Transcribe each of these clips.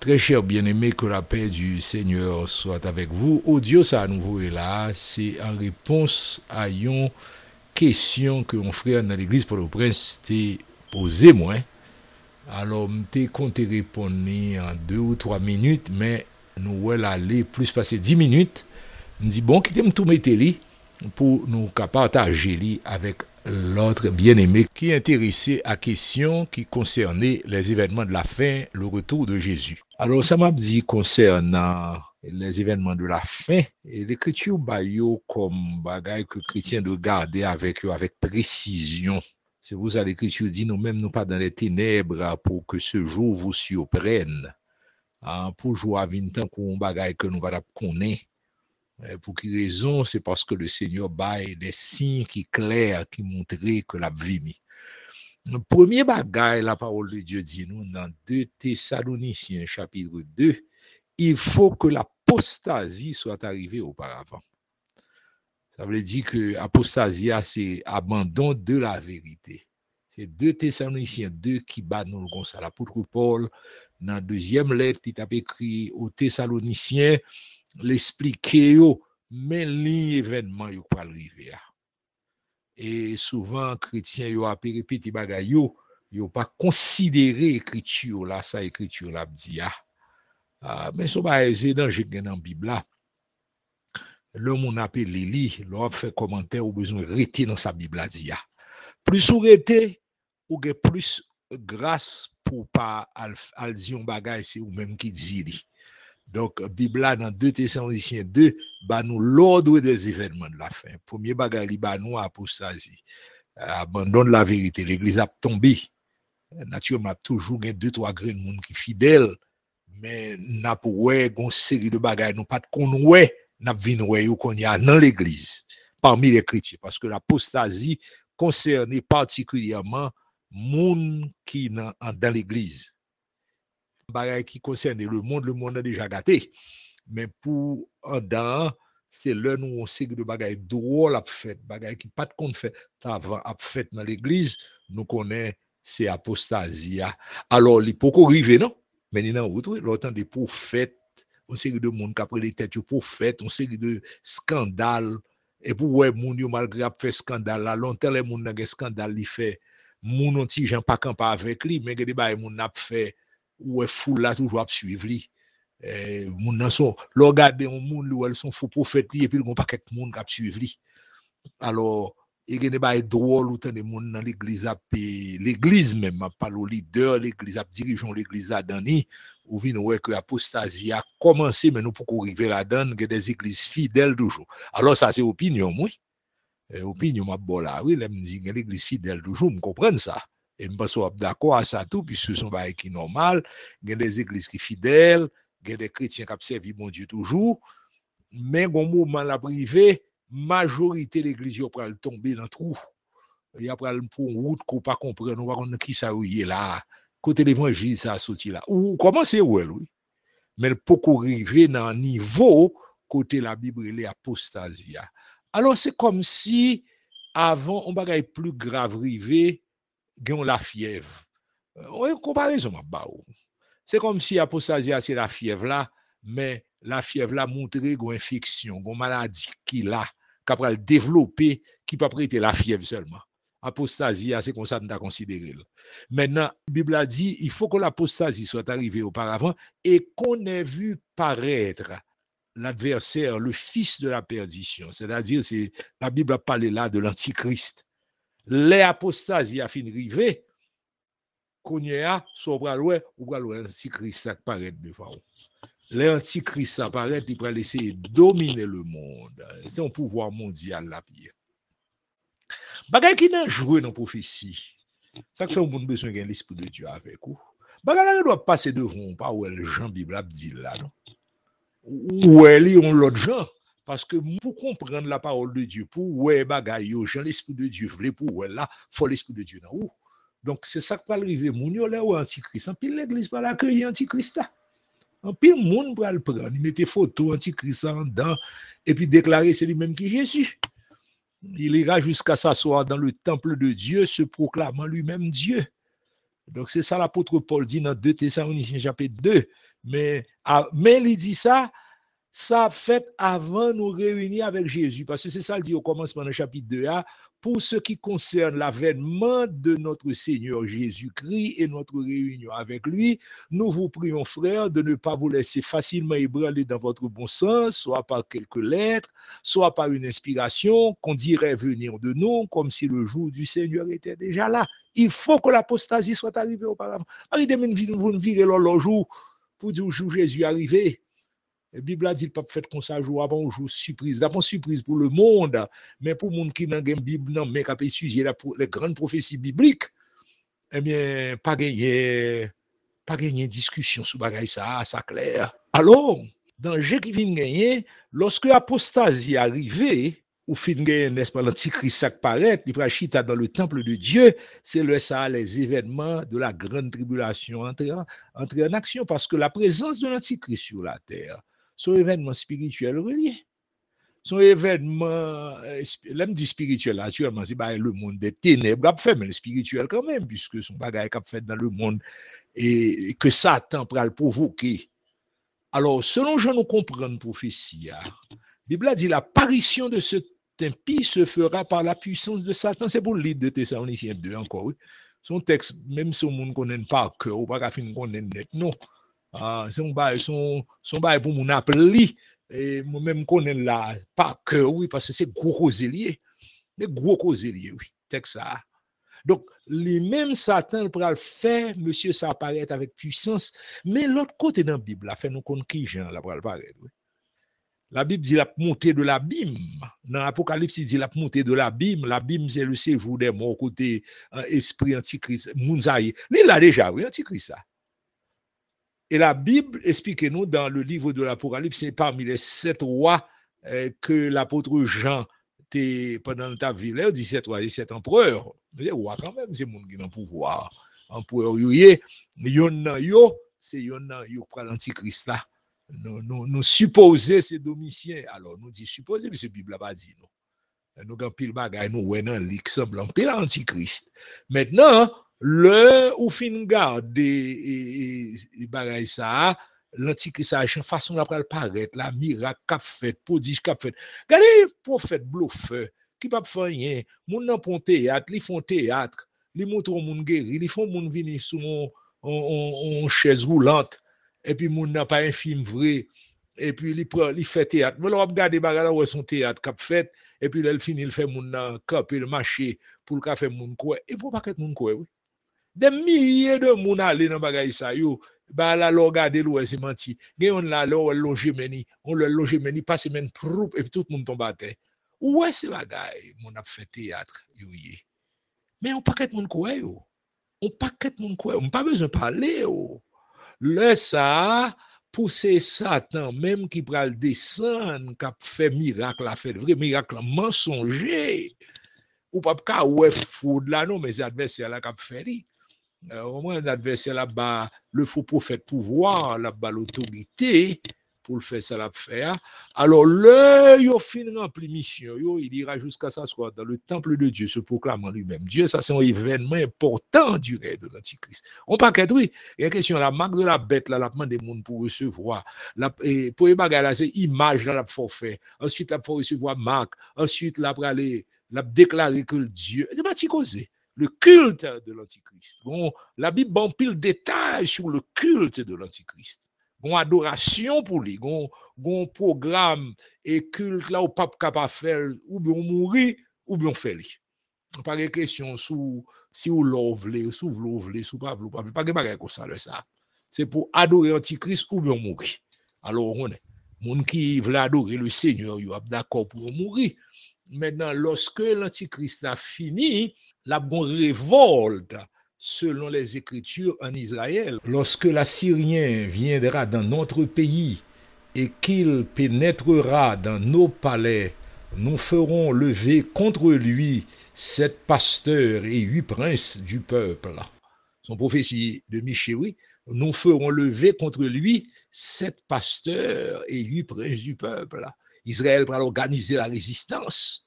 Très cher bien-aimé, que la paix du Seigneur soit avec vous. Audio, ça à nouveau est là. C'est en réponse à une question que mon frère dans l'église pour le prince t'a posé moi. Alors, je compté répondre en deux ou trois minutes, mais nous allons aller plus passer dix minutes. Je dis, bon, quittez-moi tout mettre pour nous partager avec l'autre bien-aimé qui intéressé à question qui concernait les événements de la fin, le retour de Jésus. Alors, ça m'a dit concernant les événements de la fin, et l'écriture bayo comme bagaille que chrétien doit garder avec eux, avec précision. C'est vous ça l'écriture dit nous-mêmes, nous pas dans les ténèbres pour que ce jour vous surprenne. Ah, pour jouer à vingt ans, comme bagaille que nous connaissons connaître euh, pour quelle raison, c'est parce que le Seigneur baille des signes qui clairs, qui montrent que la Le Premier bagage, la parole de Dieu dit nous dans 2 Thessaloniciens chapitre 2, il faut que l'apostasie soit arrivée auparavant. Ça veut dire que apostasia, c'est abandon de la vérité. C'est 2 Thessaloniciens 2 qui bat nous le ça. L'apôtre Paul, dans la deuxième lettre, il a écrit aux Thessaloniciens, L'esplike yo men li evenman yo kwa l'rive ya. E souvan kritien yo api repiti bagay yo, yo pa konsidere ekriti yo la sa ekriti yo la bdzi ya. Ah, men sou ba e zedan jek gen nan bibla, loun moun api li li, loun api fè komantè ou bezoun rete nan sa bibla dzi ya. Plis ou rete, ou gen plis gras pou pa alzion bagay se ou menm ki dzi li. Donk, Biblia nan 282, ba nou lòd wè des evènmen la fèn. Poumyè bagay li ba nou a apostazi. Abandon la verite, l'Eglise ap tombi. Natyouman ap toujou gen 2-3 gren moun ki fidèl, men nap wè gon seri de bagay nou pat kon wè nap vin wè yo kon ya nan l'Eglise. Parmi lè kriti, paske l'apostazi konsernè partikriyaman moun ki nan l'Eglise. bagay ki konserne. Le moun, le moun an deja gate. Men pou an dan, se lè nou on se ki de bagay douol ap fèt, bagay ki pat kon fèt. Tav, ap fèt nan l'eglise, nou konè se apostazia. Alors, li poko rive nan? Meni nan wotou, lò tan de pou fèt, on se ki de moun kapre de tèt yo pou fèt, on se ki de skandal. E pou wè moun yo malgrè ap fèt skandal la, lontèlè moun nage skandal li fèt. Moun an ti jen pa kampa avèk li, men gèdi ba moun ap fèt Ouwe foule la toujou ap suivli. E, moun nan son, lor gade yon moun lou el son fou profeti epil goun pa kek moun ap suivli. Alo, e gen e bay drou loutan de moun nan l'egliz ap, l'egliz mèm ap palo lider, l'egliz ap dirijon, l'egliz adani. Ouvi nouwe ki apostazi a komanse men nou pou kou rive la dan, gen des egliz fidel doujou. Alo sa se opinyon mouy. E, opinyon ap bola. Ouwe lem zi gen l'egliz fidel doujou, mou kompren sa. E mba sou ap dako asa tou, pis sou son ba e ki normal, gen de zeklis ki fidel, gen de kretien kap servibon di toujou, men goun moun man la brive, majorite l'eklis yo pral tombe nan trouf. Ya pral mpoun wout kou pa kompre, nou wakon nan ki sa ou ye la. Kote l'evangil sa a soti la. Ou koman se ou el, oui. Men pokou rive nan nivou kote la bibre le apostazia. Alon se kom si avon mba ga e plu grave rive ont la fièvre. Euh, On comparaison ma ba ou. Se si apostasie c'est la fièvre la, mais la fièvre la montre une infeksyon, gon maladi ki la, développer, qui qui peut être la fièvre seulement. Apostasie se kon à considéré Maintenant, Maintenant, bible a dit il faut que l'apostasie soit arrivée auparavant et qu'on ait vu paraître l'adversaire, le fils de la perdition. C'est-à-dire, la Bible a parlé là de l'antichrist. Le apostase ya fin rive, konye a, sou pralwe ou pralwe anti-Krista akparet de faon. Le anti-Krista akparet di pralese domine le monde. Se yon pouvoar mondi alapye. Bagay ki nan jwou nan profesi, sakse ou moun beswen gen lispou de Diyo avek ou, bagay la gen do ap pase devon pa ou el jan biblab di la non. Ou el yon lot jan. Parce que pour comprendre la parole de Dieu, pour ouais bagaille, j'ai l'esprit de Dieu, voulez pour ouais là, faut l'esprit de Dieu dans où. Donc c'est ça qui va arriver, Mounio yo là ou antichrist. En plus l'église va l'accueillir antichrist là. En le monde va le prendre, il mettait photo antichrist en dedans et puis déclarer c'est lui-même qui est Jésus. Il ira jusqu'à s'asseoir dans le temple de Dieu, se proclamant lui-même Dieu. Donc c'est ça l'apôtre Paul dit dans 2 Thessaloniciens chapitre 2. Mais, ah, mais il dit ça, ça fait avant nous réunir avec Jésus. Parce que c'est ça le dit au commencement du chapitre 2a. Pour ce qui concerne l'avènement de notre Seigneur Jésus-Christ et notre réunion avec lui, nous vous prions, frères, de ne pas vous laisser facilement ébranler dans votre bon sens, soit par quelques lettres, soit par une inspiration qu'on dirait venir de nous, comme si le jour du Seigneur était déjà là. Il faut que l'apostasie soit arrivée auparavant. Arrêtez de vous virer jour, pour dire jour Jésus arrivé. Eh, Bibla di l'pap fèt kon sajou avan ou jou suprise. D'apon suprise pou le moun da, men pou moun ki nan gen bib nan men kapè suzi e la gran profesi biblik, e eh myen pa genye pa genye diskusyon sou bagay sa, sa klèr. Alon, dan jè ki vin genye, loske apostazi arrivè, ou fin genye nesman antikris sakparet, li prachita dan le temple de Diyo, se lè sa les evènmen de la gran tribulation entre en aksyon, paske la prezans de l'antikris sur la tèr. Son evèdman spirituel re li. Son evèdman, euh, lèm di spirituel atyèlman, si ba yè le moun de teneb, gap fè, men spirituel kanmèm, piske son bagay kap fèd nan le moun e ke satan pral provoke. Alors, selon jan nou kompren profesiya, ah, Biblia di la parisyon de se tempi se fèra par la pwisans de satan. Se pou lide de te sa, on isi ap de ankor. Son teks, mèm son moun konen pa akè, ou baga fin konen net, nou, Ah, son bay pou moun ap li e moun mè m konen la pa kè wè, pasè se gwo ko zè liè de gwo ko zè liè, wè tek sa, donk li mèm satan pral fè monsye sa aparete avèk pwisans mè lòt kote nan bib, la fè nou kon kijan la pral parete la bib di la p'monte de la bim nan apokalipsi di la p'monte de la bim la bim zè lè se voudè mò kote euh, espri antikris, mounzaï li la deja wè, antikris sa Et la Bible, expliquez-nous dans le livre de l'Apocalypse, c'est parmi les sept rois euh, que l'apôtre Jean, pendant ta vie, là, dit sept rois et sept empereurs. C'est roi quand même, c'est monde qui a le pouvoir. Empereur, c'est yon nan yo l'antichrist là. Nous, nous, nous supposons c'est domicile. Alors, nous disons supposé, mais c'est Bible dit, Nous avons pile bagaille, nous, ouais, nan, semble en Maintenant, Le ou fin gade i e, e, e bagay sa, lantikri sa, fason la pral paret, la mirak kap fet, pou dij kap fet. Gade pou fet bloufe, ki pap fanyen, moun nan pon teyat, li fon teyat, li moutron moun geri, li fon moun vini sou moun chèz roulant, e pi moun nan pa yon film vre, e pi li fet teyat. Velo ap gade bagay la wè son teyat kap fet, e pi lèl fin il fè moun nan kap, il mâche pou lka fè moun kouè, e pou pa kèt moun kouè. Demi liye de moun a li nan bagay sa yo, ba la lo gade lou e se manti, gen yon la lou e loge meni, ou le loge meni, pase meni troupe epi tout moun tombate. Ou wè se bagay moun ap fè teyatre yo ye? Men yon paket moun kouè yo, yon paket moun kouè yo, moun pa bezon pale yo. Le sa, pousse satan, mèm ki pral desan kap fè mirak la fè, vre mirak la, monsonge. Ou pap ka wè foud la nou, mè zi adversè la kap fè ri. Euh, au moins l'adversaire là-bas, le faux prophète pouvoir, là-bas l'autorité, pour le faire ça la fait, Alors, le, au fin rempli mission, il ira jusqu'à soit dans le temple de Dieu, se proclamant lui-même. Dieu, ça c'est un événement important du règne de l'Antichrist. On pas qu'être, oui. Il y a question, la marque de la bête, là, la demande des mondes pour recevoir. La, pour les c'est image, là, la forfait. Ensuite, la faut recevoir marque. Ensuite, la pour aller, la déclarer que Dieu. C'est pas si causé. Le kult de l'Antikrist. Gon, la bi ban pil detaj sou le kult de l'Antikrist. Gon adorasyon pou li. Gon bon, program e kult la ou pap kapafel ou byon mouri, ou byon feli. Pari kresyon sou si ou lo vle, sou vlo vle, sou pa vlo pa vle, pari pari akosalwe sa. Se pou adori Antikrist ou byon mouri. Alo, moun ki vle adori le seigneur, yo ap d'akor pou mouri. Mèndan, loske l'Antikrist la fini, la bonne révolte selon les Écritures en Israël. Lorsque l'Assyrien viendra dans notre pays et qu'il pénétrera dans nos palais, nous ferons lever contre lui sept pasteurs et huit princes du peuple. Son prophétie de Michéoui, nous ferons lever contre lui sept pasteurs et huit princes du peuple. Israël va organiser la résistance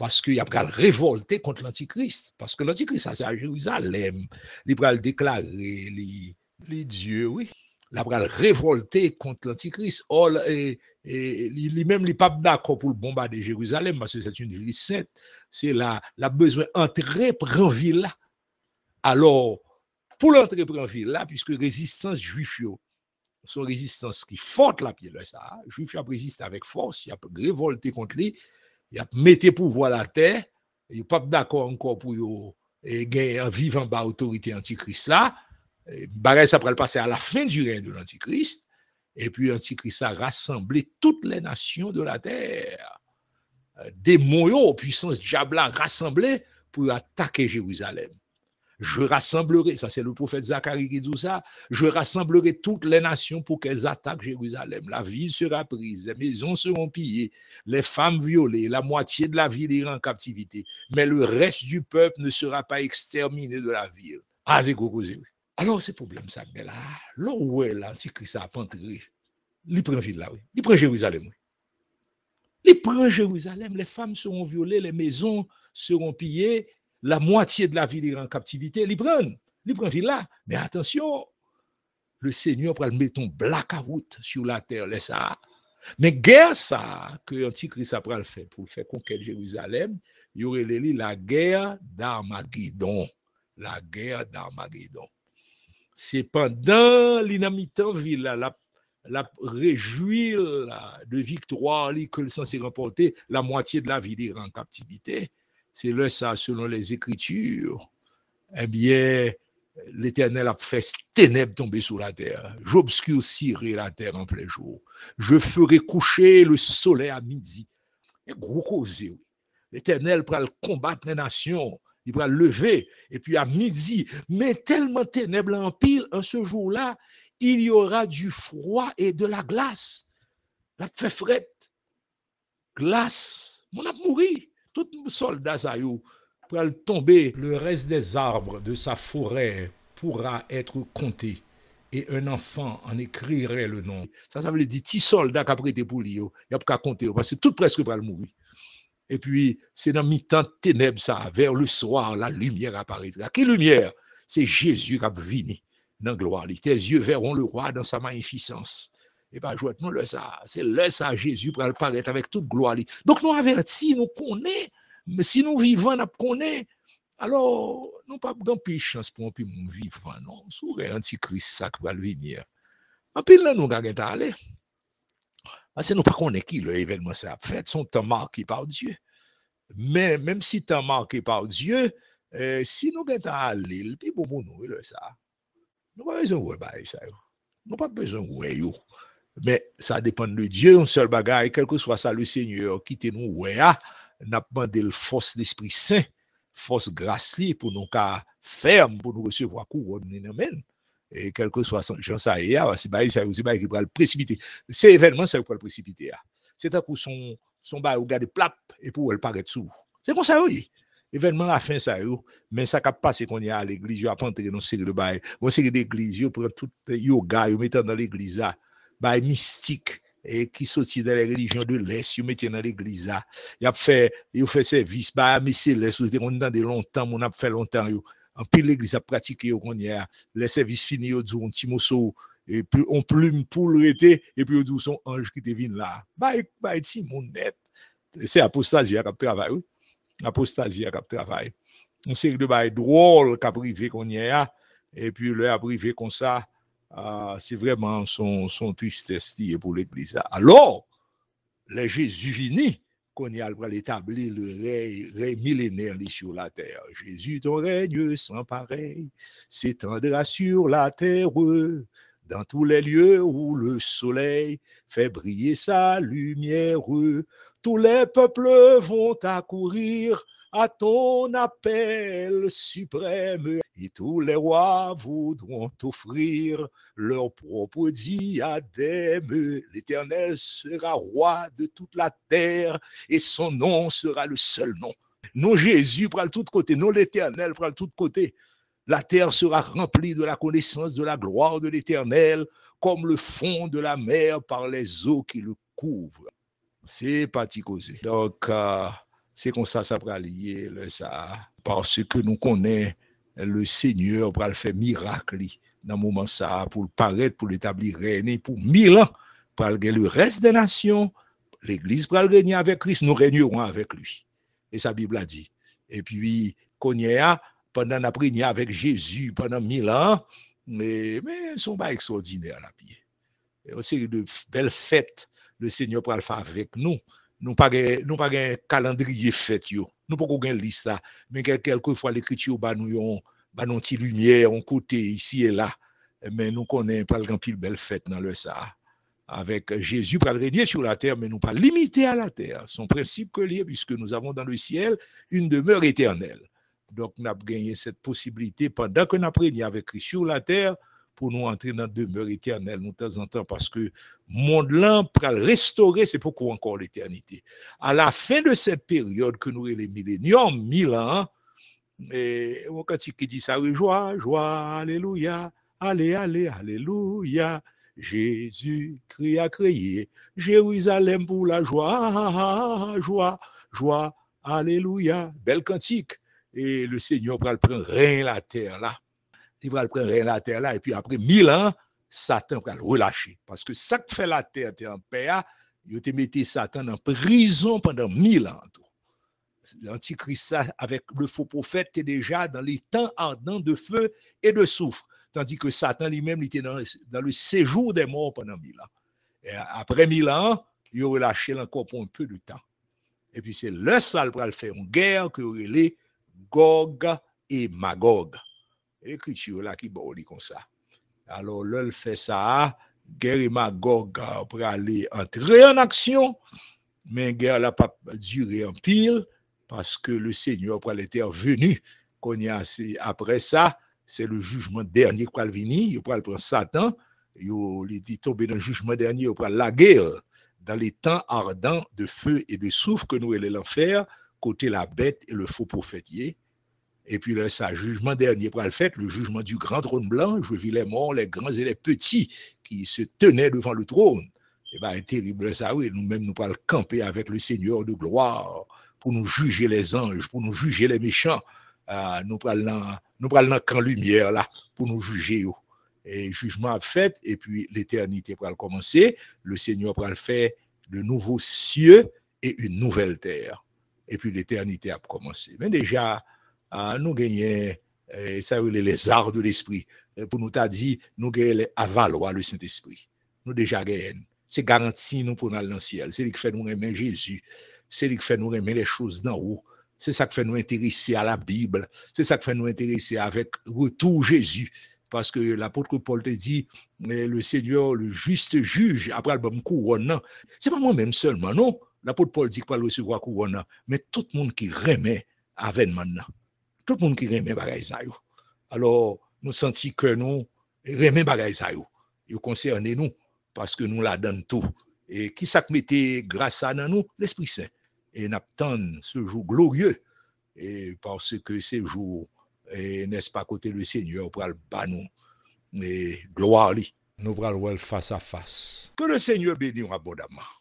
Paske y ap pral revolte kont l'Antikrist. Paske l'Antikrist ase a Jeruzalem. Li pral deklare li dieu, oui. La pral revolte kont l'Antikrist. Ol, li menm li pabna koupou l'bomba de Jeruzalem, mas se sè t'une viri sète, se la bezwen antre pranvila. Alors, pou l'antre pranvila, pwiske rezistans juifyo, son rezistans ki fote la piye lè sa, juifyo ap reziste avèk fòs, si ap revolte kont li, y ap mette pou vo la terre, y pape d'akor anko pou yo e gen yon vivan ba otorite anti-Krista, eh, bagay sa pral pase a la fin di rey de l'anti-Krista, e pi anti-Krista rassemble tout le nation de la terre. De mon yo, puissance diabla rassemble pou atake Jeruzalem. je rassemblerai, ça c'est le prophète Zacharie qui dit ça, je rassemblerai toutes les nations pour qu'elles attaquent Jérusalem. La ville sera prise, les maisons seront pillées, les femmes violées, la moitié de la ville ira en captivité, mais le reste du peuple ne sera pas exterminé de la ville. Ah, c'est Alors, c'est problème ça, mais là, là où est l'Antichrist à les il prend ville là, oui. il prend Jérusalem. Il prend Jérusalem, les femmes seront violées, les maisons seront pillées, la mwatiye de la vilir an kaptivite, li pren, li pren vil la. Men atensyon, le senyon pral meton blaka route sou la ter, le sa. Men ger sa, ke yon ti kris ap pral fe, pou fe konkel Jeruzalem, yore le li la ger dar magidon, la ger dar magidon. Se pandan li nan mitan vil la rejouil de viktorali ke lisan se remponte la mwatiye de la vilir an kaptivite, c'est le ça, selon les Écritures, eh bien, l'Éternel a fait ténèbres tomber sur la terre. J'obscurcirai la terre en plein jour. Je ferai coucher le soleil à midi. Et gros eh oui L'Éternel pourra combattre les nations. Il va lever, et puis à midi, mais tellement ténèbres en pile, en ce jour-là, il y aura du froid et de la glace. La fait frette, glace, mon a mouru tout soldat ça pour le tomber. Le reste des arbres de sa forêt pourra être compté et un enfant en écrirait le nom. Ça, ça veut dire petit soldat qui a prêté pour lui, il n'y a pas qu'à compter, parce que tout presque va le mourir. Et puis, c'est dans mi-temps ténèbres, ça, vers le soir, la lumière apparaîtra. Quelle lumière C'est Jésus qui a venu dans la gloire. Tes yeux verront le roi dans sa magnificence. E pa jwèt, nou lè sa, se lè sa Jésus pral paret avèk tout gloali. Donk nou avèrt, si nou konè, non? si nou vivan ap konè, alò, nou pa gampi chanspon pi moun vivan, nou, sou re anti-Christ sa kvalvinir. A pi lè nou ga gèta alè. Ase nou pa konè ki lè evèlman sa ap fèt, son ta marki pa ou Diyo. Men, menm si ta marki pa ou Diyo, si nou gèta alè, pi bobo nou, e lè sa. Nou pa bezon wè bay sa yo. Nou pa bezon wè yo. Mè sa depan nou diyo, mwen seol bagay, kelke swa sa lou seigneur, kite nou we a, napman del fos l'esprit sen, fos grasi pou nou ka ferm pou nou rese vo akou wòd nou ne men. Kelke swa san, jansay ya, wansi bayi sa yo, si bayi ki wèl presipite. Se evènman sa yo wèl presipite ya. Se ta pou son bayi wèl gade plap e pou wèl pake tsou. Se kon sa yo yi. Evènman a fin sa yo, mè sa kap pase kon ya l'egliz yo apantre nou se li l'bayi. Wonsi li l'egliz yo pren tout yoga yo metan nan l'egliz ya. bay mistik, e eh, ki soti de la religyon de lès, yo meten nan l'eglisa. Yo fe, yo fe servis, bay amese lès, yo te moun nan de lontan, moun ap fe lontan yo. An pi l'eglisa pratike yo konye a, le servis fini yo dzo, an ti moso, e pi on plume pou lreté, e pi yo dzo son anj ki te vin la. Bay, bay ti moun net. Se apostazia kap travay, ou? Apostazia kap travay. An se kde bay drôle kap rive konye a, e pi lè ap rive kon sa, an se kde bay drôle kap rive konye a, Ah, c'est vraiment son, son tristesse pour l'Église. Alors, le Jésus vini, qu'on y a établir le règne, millénaire sur la terre. Jésus, ton règne sans pareil s'étendra sur la terre, dans tous les lieux où le soleil fait briller sa lumière. Tous les peuples vont accourir à ton appel suprême, et tous les rois voudront offrir leur propre diadème. L'Éternel sera roi de toute la terre, et son nom sera le seul nom. Non Jésus prend le tout côté, non l'Éternel prend le tout côté. La terre sera remplie de la connaissance de la gloire de l'Éternel, comme le fond de la mer par les eaux qui le couvrent. C'est parti causé. Donc, euh, Se kon sa, sa pralye le sa. Parse ke nou konen le seigneur pral fe mirak li nan mouman sa. Pou l'paret, pou l'etabli reine pou mil an. Pral gen le res de nasyon. L'eglise pral gen ya avek Christ, nou renyon an avek lui. E sa bibla di. E pi konye a, pandan apre gen ya avek Jezu, pandan mil an. Me son pa eksoldine an api. Ose de bel fete le seigneur pral fe avek nou. nous pas pas un calendrier fait yo nous pas une liste ça mais quelquefois l'écriture ba nous yon ba lumière on côté ici et là mais nous connaît pas grand pile belle fête dans le ça avec Jésus pas sur la terre mais nous pas limité à la terre son principe que lié puisque nous avons dans le ciel une demeure éternelle donc nous avons gagné cette possibilité pendant que nous avons avec Christ sur la terre pour nous entrer dans la demeure éternelle, nous, de temps en temps, parce que monde là, pour le restaurer, c'est pourquoi encore l'éternité. À la fin de cette période que nous, les milléniums, mille ans, et mon cantique qui dit ça, oui, joie, joie, alléluia, allez, allez, alléluia. Jésus cria, a Jérusalem pour la joie, ah, ah, ah, joie, joie, alléluia. Belle cantique. Et le Seigneur va prendre rien la terre là il va prendre la terre là, et puis après mille ans, Satan va le relâcher. Parce que ça que fait la terre, es en paix, il a mis Satan en prison pendant mille ans. L'Antichrist, avec le faux prophète, était déjà dans les temps ardents de feu et de soufre, tandis que Satan lui-même était dans, le séjour des morts pendant mille ans. Et après mille ans, il a relâché encore pour un peu de temps. Et puis c'est le sale pour le faire une guerre que relé, Gog et Magog l'écriture là qui dit comme ça. Alors, le fait ça, hein. guerre et Magog pour aller entrer en action, mais guerre n'a pas duré en pire parce que le Seigneur pour venu, Qu'on y a après ça, c'est le jugement dernier qu'il vient venir, il va prendre Satan, il dit tomber dans le jugement dernier pour la guerre dans les temps ardents de feu et de souffle que nous est l'enfer côté la bête et le faux prophète et puis là, ça, jugement dernier pour le fait, le jugement du grand trône blanc, je vis les morts, les grands et les petits qui se tenaient devant le trône. Eh bien, terrible ça, oui, nous-mêmes, nous parlons camper avec le Seigneur de gloire pour nous juger les anges, pour nous juger les méchants. Ah, nous parlons nous parlons lumière, là, pour nous juger. Oh. Et jugement fait, et puis l'éternité pour le commencer, le Seigneur pour le faire de nouveaux cieux et une nouvelle terre. Et puis l'éternité a commencé. Mais déjà, nous gagnons, eh, ça les arts de l'esprit. Eh, pour nous t'a dit, nous gagnons les le Saint-Esprit. Nous déjà gagnons. C'est garanti nous pour nous dans le ciel. C'est lui qui fait nous aimer Jésus. C'est lui qui fait nous aimer les choses d'en haut. C'est ça qui fait nous intéresser à la Bible. C'est ça qui fait nous intéresser avec retour Jésus. Parce que l'apôtre Paul te dit, eh, le Seigneur, le juste juge, après le bon couronne, c'est pas moi-même seulement, non. L'apôtre Paul dit qu'il va recevoir couronne, mais tout le monde qui remet avec maintenant. Tout moun ki reme bagay zayou. Alo nou santi ke nou reme bagay zayou. Yo konserne nou. Paske nou la dan tou. E kisak mette grasa nan nou l'Esprit Saint. E nap tan sejou glorie. E parce ke sejou e nes pa kote le Seigneur pral ban nou. Ne gloare li. Nou pral wèl fasa fasa. Ke le Seigneur bedi ou abodama.